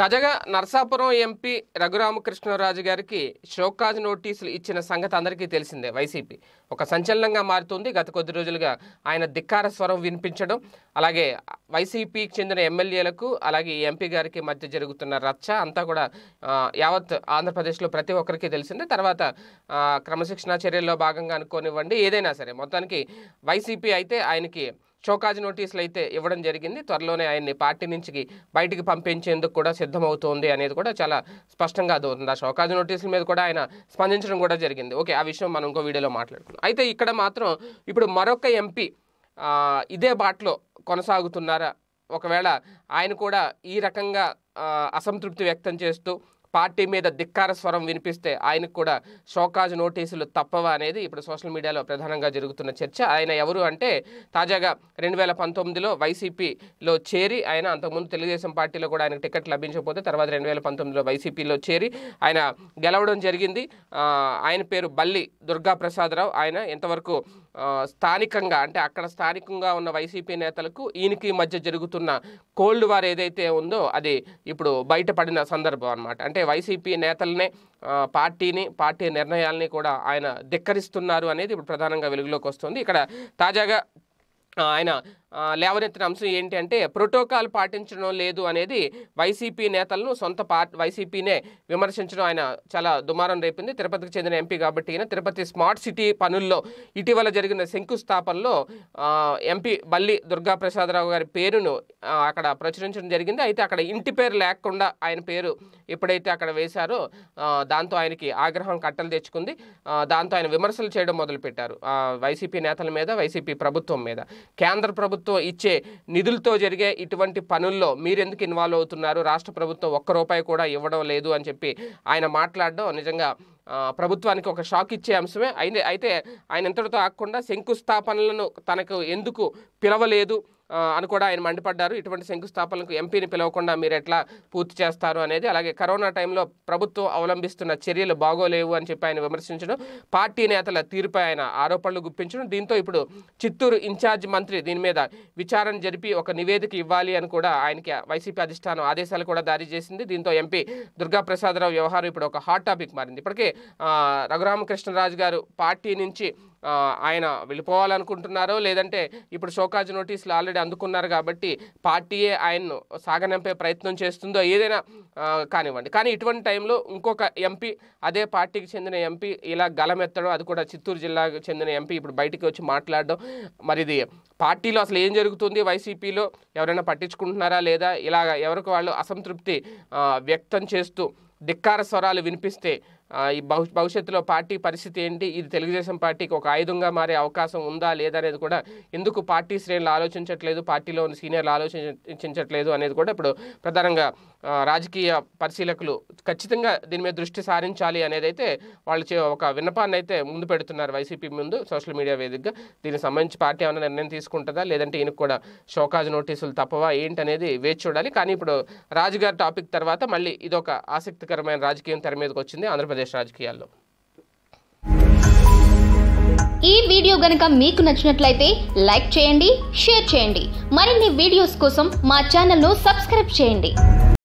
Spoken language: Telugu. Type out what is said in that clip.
తాజాగా నర్సాపురం ఎంపీ రఘురామకృష్ణరాజు గారికి షోకాజ్ నోటీసులు ఇచ్చిన సంగతి అందరికీ తెలిసిందే వైసీపీ ఒక సంచలనంగా మారుతుంది గత కొద్ది రోజులుగా ఆయన ధిక్కార స్వరం వినిపించడం అలాగే వైసీపీకి చెందిన ఎమ్మెల్యేలకు అలాగే ఎంపీ గారికి మధ్య జరుగుతున్న రచ్చ అంతా కూడా యావత్ ఆంధ్రప్రదేశ్లో ప్రతి ఒక్కరికి తెలిసిందే తర్వాత క్రమశిక్షణ చర్యల్లో భాగంగా అనుకోనివ్వండి ఏదైనా సరే మొత్తానికి వైసీపీ అయితే ఆయనకి చోకాజ్ నోటీసులు అయితే ఇవ్వడం జరిగింది త్వరలోనే ఆయన్ని పార్టీ నుంచి బయటికి పంపించేందుకు కూడా సిద్ధమవుతోంది అనేది కూడా చాలా స్పష్టంగా అదవుతుంది ఆ షోకాజ్ నోటీసుల మీద కూడా ఆయన స్పందించడం కూడా జరిగింది ఓకే ఆ విషయం మనం ఇంకో వీడియోలో మాట్లాడుకున్నాం అయితే ఇక్కడ మాత్రం ఇప్పుడు మరొక ఎంపీ ఇదే బాటలో కొనసాగుతున్నారా ఒకవేళ ఆయన కూడా ఈ రకంగా అసంతృప్తి వ్యక్తం చేస్తూ పార్టీ మీద ధిక్కార స్వరం వినిపిస్తే ఆయనకు కూడా షోకాజ్ నోటీసులు తప్పవా అనేది ఇప్పుడు సోషల్ మీడియాలో ప్రధానంగా జరుగుతున్న చర్చ ఆయన ఎవరు అంటే తాజాగా రెండు వేల పంతొమ్మిదిలో వైసీపీలో చేరి ఆయన అంతకుముందు తెలుగుదేశం పార్టీలో కూడా ఆయన టికెట్ లభించకపోతే తర్వాత రెండు వేల పంతొమ్మిదిలో వైసీపీలో చేరి ఆయన గెలవడం జరిగింది ఆయన పేరు బల్లి దుర్గా ప్రసాదరావు ఆయన ఎంతవరకు స్థానికంగా అంటే అక్కడ స్థానికంగా ఉన్న వైసీపీ నేతలకు ఈయనకి మధ్య జరుగుతున్న కోల్డ్ వార్ ఏదైతే ఉందో అది ఇప్పుడు బయటపడిన సందర్భం అనమాట అంటే వైసీపీ నేతలనే పార్టీని పార్టీ నిర్ణయాల్ని కూడా ఆయన ధిక్కరిస్తున్నారు అనేది ఇప్పుడు ప్రధానంగా వెలుగులోకి వస్తుంది ఇక్కడ తాజాగా ఆయన లేవనెత్తిన అంశం ఏంటి అంటే ప్రోటోకాల్ పాటించడం లేదు అనేది వైసీపీ నేతలను సొంత పార్ట్ వైసీపీనే విమర్శించడం ఆయన చాలా దుమారం రేపింది తిరుపతికి చెందిన ఎంపీ కాబట్టి ఈయన తిరుపతి స్మార్ట్ సిటీ పనుల్లో ఇటీవల జరిగిన శంకుస్థాపనలో ఎంపీ బల్లి దుర్గా ప్రసాదరావు గారి పేరును అక్కడ ప్రచురించడం జరిగింది అయితే అక్కడ ఇంటి పేరు లేకుండా ఆయన పేరు ఎప్పుడైతే అక్కడ వేశారో దాంతో ఆయనకి ఆగ్రహం కట్టలు తెచ్చుకుంది దాంతో ఆయన విమర్శలు చేయడం మొదలుపెట్టారు వైసీపీ నేతల మీద వైసీపీ ప్రభుత్వం మీద కేంద్ర ప్రభుత్వం ప్రభుత్వం ఇచ్చే నిధులతో జరిగే ఇటువంటి పనుల్లో మీరెందుకు ఇన్వాల్వ్ అవుతున్నారు రాష్ట్ర ప్రభుత్వం ఒక్క రూపాయి కూడా ఇవ్వడం లేదు అని చెప్పి ఆయన మాట్లాడడం నిజంగా ప్రభుత్వానికి ఒక షాక్ ఇచ్చే అంశమే అయితే అయితే ఆయన ఎంతటితో ఆకుండా శంకుస్థాపనలను తనకు ఎందుకు పిలవలేదు అని కూడా ఆయన మండిపడ్డారు ఇటువంటి శంకుస్థాపనలకు ఎంపీని పిలవకుండా మీరు ఎట్లా పూర్తి చేస్తారు అనేది అలాగే కరోనా టైంలో ప్రభుత్వం అవలంబిస్తున్న చర్యలు బాగోలేవు అని చెప్పి ఆయన విమర్శించడం పార్టీ నేతల తీరుపై ఆయన ఆరోపణలు గుప్పించడం దీంతో ఇప్పుడు చిత్తూరు ఇన్ఛార్జ్ మంత్రి దీని మీద విచారణ జరిపి ఒక నివేదిక ఇవ్వాలి అని కూడా ఆయనకి వైసీపీ అధిష్టానం ఆదేశాలు కూడా దారి చేసింది దీంతో ఎంపీ దుర్గా ప్రసాదరావు వ్యవహారం ఇప్పుడు ఒక హాట్ టాపిక్ మారింది ఇప్పటికే రఘురామకృష్ణరాజు గారు పార్టీ నుంచి ఆయన వెళ్ళిపోవాలనుకుంటున్నారో లేదంటే ఇప్పుడు షోకాజ్ నోటీసులు ఆల్రెడీ అందుకున్నారు కాబట్టి పార్టీయే ఆయన్ను సాగనంపే ప్రయత్నం చేస్తుందో ఏదైనా కానివ్వండి కానీ ఇటువంటి టైంలో ఇంకొక ఎంపీ అదే పార్టీకి చెందిన ఎంపీ ఇలా గలమెత్తడం అది కూడా చిత్తూరు జిల్లాకు చెందిన ఎంపీ ఇప్పుడు బయటికి వచ్చి మాట్లాడడం మరి ఇది పార్టీలో అసలు ఏం జరుగుతుంది వైసీపీలో ఎవరైనా పట్టించుకుంటున్నారా లేదా ఇలా ఎవరికి వాళ్ళు అసంతృప్తి వ్యక్తం చేస్తూ ధిక్కార స్వరాలు వినిపిస్తే ఈ భవిష్యత్తులో పార్టీ పరిస్థితి ఏంటి ఇది తెలుగుదేశం పార్టీకి ఒక ఆయుధంగా మారే అవకాశం ఉందా లేదా అనేది కూడా ఎందుకు పార్టీ శ్రేణులు ఆలోచించట్లేదు పార్టీలో ఉన్న సీనియర్లు ఆలోచించట్లేదు అనేది కూడా ఇప్పుడు ప్రధానంగా రాజకీయ పరిశీలకులు ఖచ్చితంగా దీని మీద దృష్టి సారించాలి అనేది అయితే వాళ్ళు ఒక విన్నపాన్ని అయితే ముందు పెడుతున్నారు వైసీపీ ముందు సోషల్ మీడియా వేదికగా దీనికి సంబంధించి పార్టీ ఏమైనా నిర్ణయం తీసుకుంటుందా లేదంటే ఈయనకు కూడా షోకాజ్ నోటీసులు తప్పవా ఏంటి అనేది వేచి చూడాలి కానీ ఇప్పుడు రాజుగారి టాపిక్ తర్వాత మళ్ళీ ఇదొక ఆసక్తికరమైన రాజకీయం తెర మీదకి వచ్చింది ఆంధ్రప్రదేశ్ ఆంధ్రప్రదేశ్ రాజకీయాల్లో ఈ వీడియో గనక మీకు నచ్చినట్లయితే లైక్ చేయండి షేర్ చేయండి మరిన్ని వీడియోస్ కోసం మా ఛానల్ను సబ్స్క్రైబ్ చేయండి